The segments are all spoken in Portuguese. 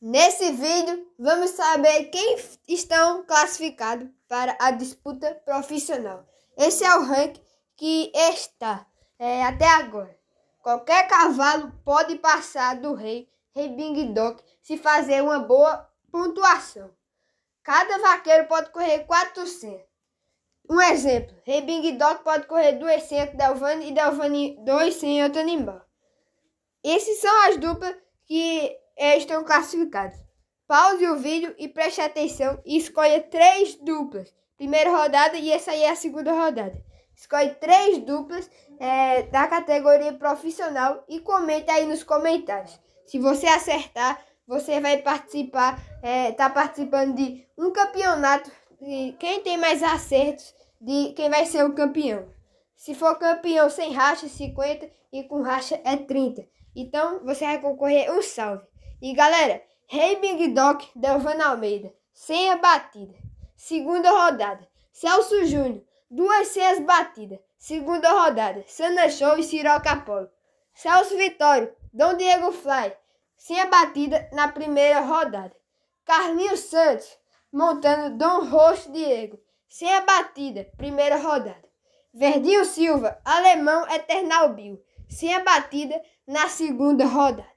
Nesse vídeo, vamos saber quem estão classificados para a disputa profissional. Esse é o ranking que está é, até agora. Qualquer cavalo pode passar do rei, rei Bing Doc, se fazer uma boa pontuação. Cada vaqueiro pode correr 400. Um exemplo, rei Bing Doc pode correr 200 Delvani e Delvani sem outro animal. Esses são as duplas que estão classificados. Pause o vídeo e preste atenção e escolha três duplas. Primeira rodada e essa aí é a segunda rodada. Escolhe três duplas é, da categoria profissional e comenta aí nos comentários. Se você acertar, você vai participar, é, tá participando de um campeonato. E quem tem mais acertos de quem vai ser o campeão. Se for campeão sem racha, 50 e com racha é 30. Então você vai concorrer um salve. E galera, Rei hey Big Doc, Delvan Almeida, senha batida. Segunda rodada, Celso Júnior, duas senhas batidas. Segunda rodada, Sana Show e Siroca Polo. Celso Vitório, Dom Diego Fly, senha batida na primeira rodada. Carlinhos Santos, montando Dom Roxo Diego, senha batida, primeira rodada. Verdinho Silva, alemão Eternal Bill, senha batida na segunda rodada.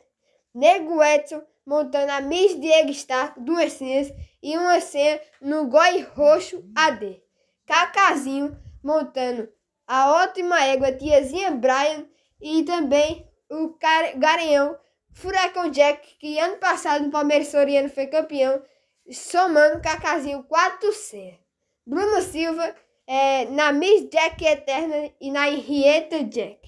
Nego Edson montando a Miss Diego Stark, duas senhas e uma senha no Goi Roxo AD. Cacazinho montando a ótima égua Tiazinha Brian e também o Garanhão Furacão Jack, que ano passado no Palmeiras Soriano foi campeão, somando Cacazinho c Bruno Silva é, na Miss Jack Eterna e na Henrietta Jack.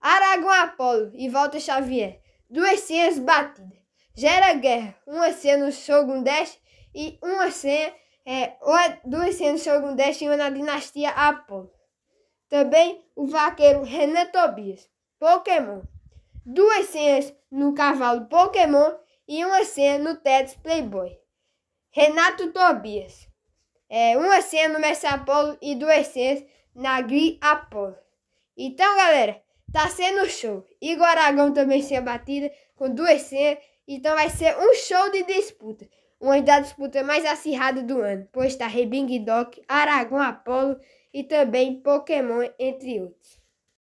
Aragão Apolo e Walter Xavier duas senhas batidas. Gera guerra. Uma senha no Shogun Dash e uma senha, é, uma, é duas senhas no Shogun Dash e uma na dinastia Apollo. Também o vaqueiro Renan Tobias. Pokémon. Duas senhas no cavalo Pokémon e uma senha no Ted's Playboy. Renato Tobias. É, uma senha no Messi Apollo e duas senhas na Gri Apollo. Então, galera, Tá sendo show. Igor Aragão também sem a batida, com duas senhas. Então vai ser um show de disputa. Uma das disputas mais acirradas do ano, pois está Rebing Doc, Aragão Apollo e também Pokémon, entre outros.